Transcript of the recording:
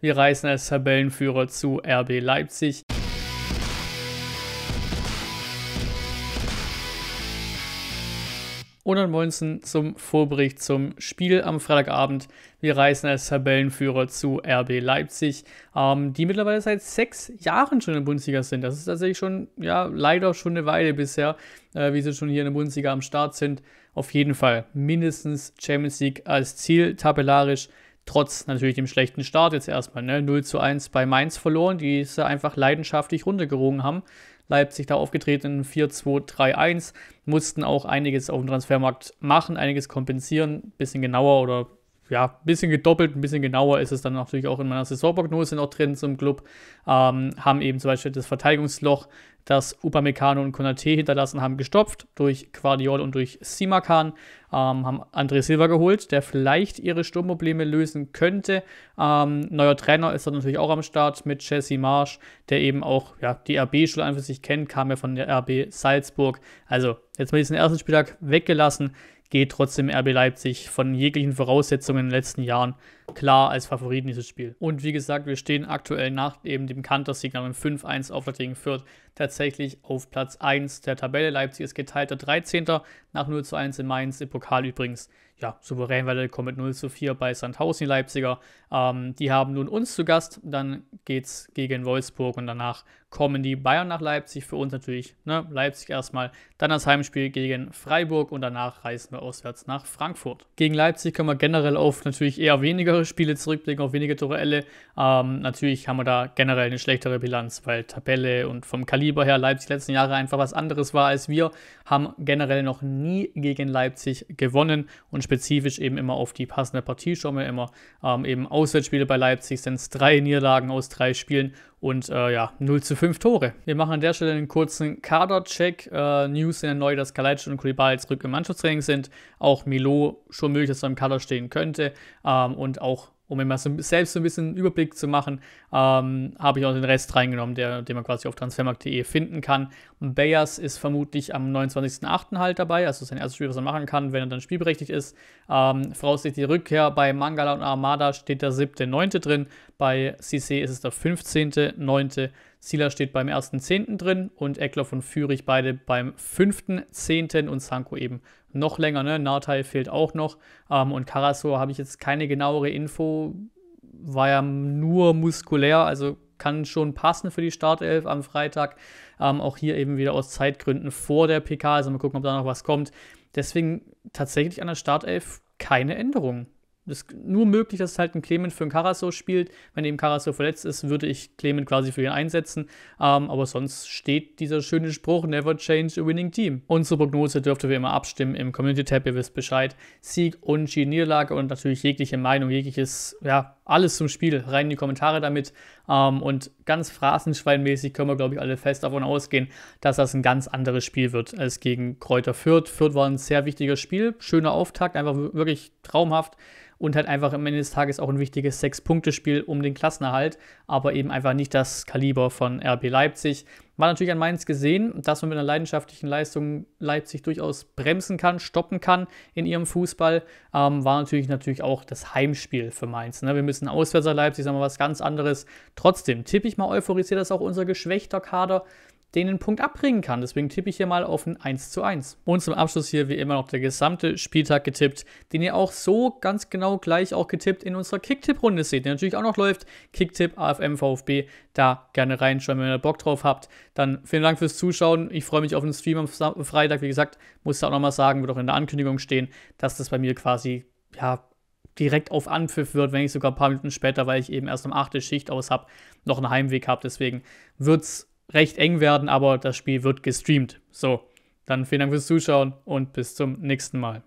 Wir reisen als Tabellenführer zu RB Leipzig. Und ansonsten zum Vorbericht zum Spiel am Freitagabend. Wir reisen als Tabellenführer zu RB Leipzig, ähm, die mittlerweile seit sechs Jahren schon in der Bundesliga sind. Das ist tatsächlich schon, ja, leider schon eine Weile bisher, äh, wie sie schon hier in der Bundesliga am Start sind. Auf jeden Fall mindestens Champions League als Ziel, tabellarisch trotz natürlich dem schlechten Start jetzt erstmal, ne? 0 zu 1 bei Mainz verloren, die sie einfach leidenschaftlich runtergerungen haben. Leipzig da aufgetreten in 4-2-3-1, mussten auch einiges auf dem Transfermarkt machen, einiges kompensieren, bisschen genauer oder ja, ein bisschen gedoppelt, ein bisschen genauer ist es dann natürlich auch in meiner Saisonprognose noch drin zum Club. Ähm, haben eben zum Beispiel das Verteidigungsloch, das Upamecano und Konate hinterlassen haben, gestopft durch Quadiol und durch Simakan. Ähm, haben André Silva geholt, der vielleicht ihre Sturmprobleme lösen könnte. Ähm, neuer Trainer ist dann natürlich auch am Start mit Jesse Marsch, der eben auch ja, die RB schon einfach sich kennt, kam ja von der RB Salzburg. Also jetzt mal diesen ersten Spieltag weggelassen geht trotzdem RB Leipzig von jeglichen Voraussetzungen in den letzten Jahren klar als Favorit in dieses Spiel. Und wie gesagt, wir stehen aktuell nach eben dem Kantersieg nach dem 5-1 auf der gegen Fürth tatsächlich auf Platz 1 der Tabelle. Leipzig ist geteilter 13. nach 0 zu 1 in Mainz, im Pokal übrigens. Ja, souverän weitergekommen mit 0 zu 4 bei Sandhausen, die Leipziger. Ähm, die haben nun uns zu Gast, dann geht es gegen Wolfsburg und danach kommen die Bayern nach Leipzig. Für uns natürlich ne? Leipzig erstmal, dann das Heimspiel gegen Freiburg und danach reisen wir auswärts nach Frankfurt. Gegen Leipzig können wir generell auf natürlich eher weniger Spiele zurückblicken, auf weniger Torelle. Ähm, natürlich haben wir da generell eine schlechtere Bilanz, weil Tabelle und vom Kaliber her Leipzig letzten Jahre einfach was anderes war als wir. Haben generell noch nie gegen Leipzig gewonnen und spezifisch eben immer auf die passende Partie schauen wir immer. Ähm, eben Auswärtsspiele bei Leipzig sind es drei Niederlagen aus drei Spielen und äh, ja, 0 zu 5 Tore. Wir machen an der Stelle einen kurzen Kader-Check. Äh, News sind erneut, dass Kalajdzic und Kulibal zurück im Mannschaftstraining sind. Auch Milo schon möglich, dass er im Kader stehen könnte. Ähm, und auch um immer so, selbst so ein bisschen einen Überblick zu machen, ähm, habe ich auch den Rest reingenommen, der, den man quasi auf transfermarkt.de finden kann. Bayers ist vermutlich am 29.08. halt dabei, also sein erstes Spiel, was er machen kann, wenn er dann spielberechtigt ist. Ähm, voraussichtlich die Rückkehr bei Mangala und Armada steht der 7.9. drin, bei CC ist es der 15.9. Sila steht beim 1.10. drin und Eckloff und Führich beide beim 5.10. und Sanko eben noch länger. Ne? Nartai fehlt auch noch. Ähm, und Karasor habe ich jetzt keine genauere Info. War ja nur muskulär, also kann schon passen für die Startelf am Freitag. Ähm, auch hier eben wieder aus Zeitgründen vor der PK. Also mal gucken, ob da noch was kommt. Deswegen tatsächlich an der Startelf keine Änderungen ist nur möglich, dass halt ein Clement für einen Karaso spielt. Wenn eben Karaso verletzt ist, würde ich Clement quasi für ihn einsetzen. Ähm, aber sonst steht dieser schöne Spruch, never change a winning team. Unsere Prognose dürft wir immer abstimmen im Community-Tab, ihr wisst Bescheid. Sieg, Unentschieden, Niederlage und natürlich jegliche Meinung, jegliches, ja, alles zum Spiel. Rein in die Kommentare damit. Ähm, und ganz phrasenschweinmäßig können wir, glaube ich, alle fest davon ausgehen, dass das ein ganz anderes Spiel wird als gegen Kräuter Fürth. Fürth war ein sehr wichtiges Spiel. Schöner Auftakt, einfach wirklich traumhaft und halt einfach am Ende des Tages auch ein wichtiges Sechs-Punkte-Spiel um den Klassenerhalt, aber eben einfach nicht das Kaliber von RB Leipzig. Man natürlich an Mainz gesehen, dass man mit einer leidenschaftlichen Leistung Leipzig durchaus bremsen kann, stoppen kann in ihrem Fußball. Ähm, war natürlich natürlich auch das Heimspiel für Mainz. Ne? Wir müssen auswärts an Leipzig, sagen wir was ganz anderes. Trotzdem tippe ich mal euphorisiert, dass auch unser geschwächter Kader den Punkt abbringen kann. Deswegen tippe ich hier mal auf ein 1 zu 1. Und zum Abschluss hier wie immer noch der gesamte Spieltag getippt, den ihr auch so ganz genau gleich auch getippt in unserer Kicktipp-Runde seht, der natürlich auch noch läuft. Kicktipp AFM VfB, da gerne reinschauen, wenn ihr Bock drauf habt. Dann vielen Dank fürs Zuschauen. Ich freue mich auf den Stream am Freitag. Wie gesagt, muss da auch nochmal sagen, wird auch in der Ankündigung stehen, dass das bei mir quasi, ja, direkt auf Anpfiff wird, wenn ich sogar ein paar Minuten später, weil ich eben erst um 8. Schicht aus habe, noch einen Heimweg habe. Deswegen wird es recht eng werden, aber das Spiel wird gestreamt. So, dann vielen Dank fürs Zuschauen und bis zum nächsten Mal.